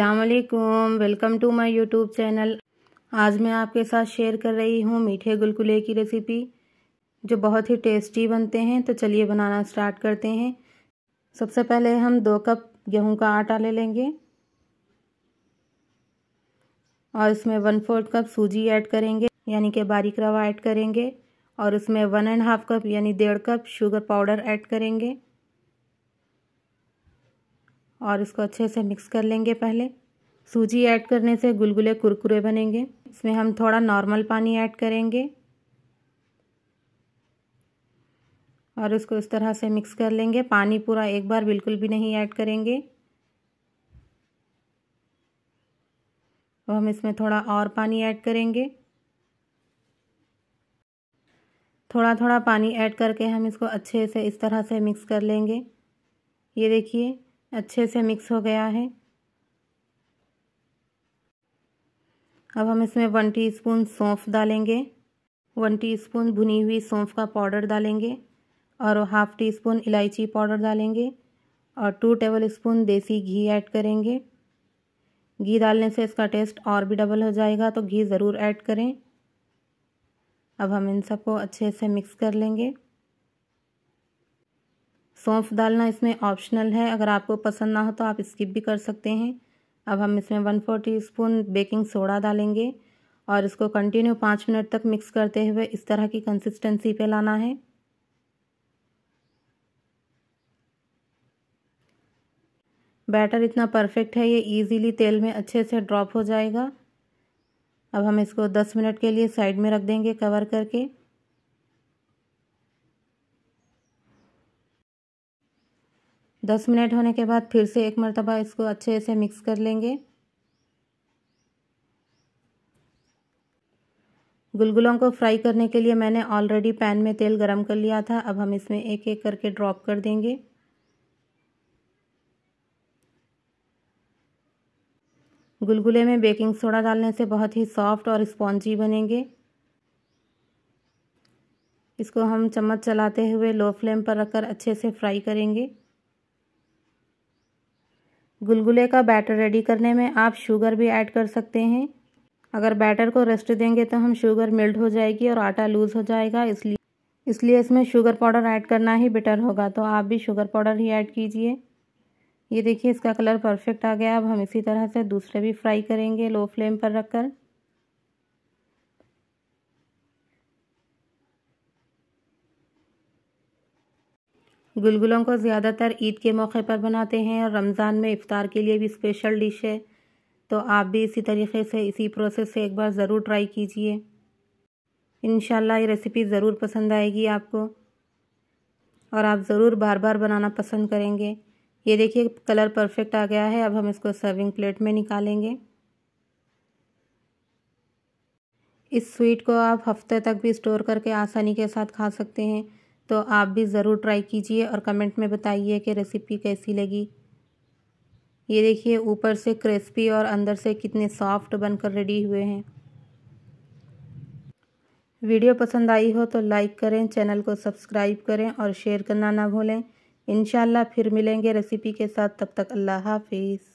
असलकुम welcome to my YouTube channel आज मैं आपके साथ शेयर कर रही हूँ मीठे गुलगुले की रेसिपी जो बहुत ही टेस्टी बनते हैं तो चलिए बनाना स्टार्ट करते हैं सबसे पहले हम दो कप गेहूं का आटा ले लेंगे और इसमें वन फोर्थ कप सूजी ऐड करेंगे यानी कि बारीक रवा ऐड करेंगे और उसमें वन एंड हाफ कप यानी डेढ़ कप शुगर पाउडर ऐड करेंगे और इसको अच्छे से मिक्स कर लेंगे पहले सूजी ऐड करने से गुलगुले कुरकुरे बनेंगे इसमें हम थोड़ा नॉर्मल पानी ऐड करेंगे और इसको इस तरह से मिक्स कर लेंगे पानी पूरा एक बार बिल्कुल भी नहीं ऐड करेंगे तो हम इसमें थोड़ा और पानी ऐड करेंगे थोड़ा थोड़ा पानी ऐड करके हम इसको अच्छे से इस तरह से मिक्स कर लेंगे ये देखिए अच्छे से मिक्स हो गया है अब हम इसमें वन टीस्पून सौंफ डालेंगे वन टीस्पून भुनी हुई सौंफ का पाउडर डालेंगे और हाफ़ टी स्पून इलायची पाउडर डालेंगे और टू टेबल स्पून देसी घी ऐड करेंगे घी डालने से इसका टेस्ट और भी डबल हो जाएगा तो घी ज़रूर ऐड करें अब हम इन सबको अच्छे से मिक्स कर लेंगे सौंफ डालना इसमें ऑप्शनल है अगर आपको पसंद ना हो तो आप स्किप भी कर सकते हैं अब हम इसमें one fourth teaspoon baking soda डालेंगे और इसको कंटिन्यू पाँच मिनट तक मिक्स करते हुए इस तरह की कंसिस्टेंसी पे लाना है बैटर इतना परफेक्ट है ये इजीली तेल में अच्छे से ड्रॉप हो जाएगा अब हम इसको दस मिनट के लिए साइड में रख देंगे कवर करके दस मिनट होने के बाद फिर से एक मरतबा इसको अच्छे से मिक्स कर लेंगे गुलगुलों को फ्राई करने के लिए मैंने ऑलरेडी पैन में तेल गरम कर लिया था अब हम इसमें एक एक करके ड्रॉप कर देंगे गुलगुले में बेकिंग सोडा डालने से बहुत ही सॉफ्ट और स्पॉन्जी बनेंगे इसको हम चम्मच चलाते हुए लो फ्लेम पर रखकर अच्छे से फ्राई करेंगे गुलगुले का बैटर रेडी करने में आप शुगर भी ऐड कर सकते हैं अगर बैटर को रेस्ट देंगे तो हम शुगर मेल्ट हो जाएगी और आटा लूज़ हो जाएगा इसलिए इसलिए इसमें शुगर पाउडर ऐड करना ही बेटर होगा तो आप भी शुगर पाउडर ही ऐड कीजिए ये देखिए इसका कलर परफेक्ट आ गया अब हम इसी तरह से दूसरे भी फ्राई करेंगे लो फ्लेम पर रखकर गुलगुलों को ज़्यादातर ईद के मौके पर बनाते हैं और रमज़ान में इफ़ार के लिए भी स्पेशल डिश है तो आप भी इसी तरीके से इसी प्रोसेस से एक बार ज़रूर ट्राई कीजिए इन ये रेसिपी ज़रूर पसंद आएगी आपको और आप ज़रूर बार बार बनाना पसंद करेंगे ये देखिए कलर परफेक्ट आ गया है अब हम इसको सर्विंग प्लेट में निकालेंगे इस स्वीट को आप हफ्ते तक भी स्टोर करके आसानी के साथ खा सकते हैं तो आप भी ज़रूर ट्राई कीजिए और कमेंट में बताइए कि रेसिपी कैसी लगी ये देखिए ऊपर से क्रिस्पी और अंदर से कितने सॉफ्ट बनकर रेडी हुए हैं वीडियो पसंद आई हो तो लाइक करें चैनल को सब्सक्राइब करें और शेयर करना ना भूलें इन फिर मिलेंगे रेसिपी के साथ तब तक अल्लाह हाफिज़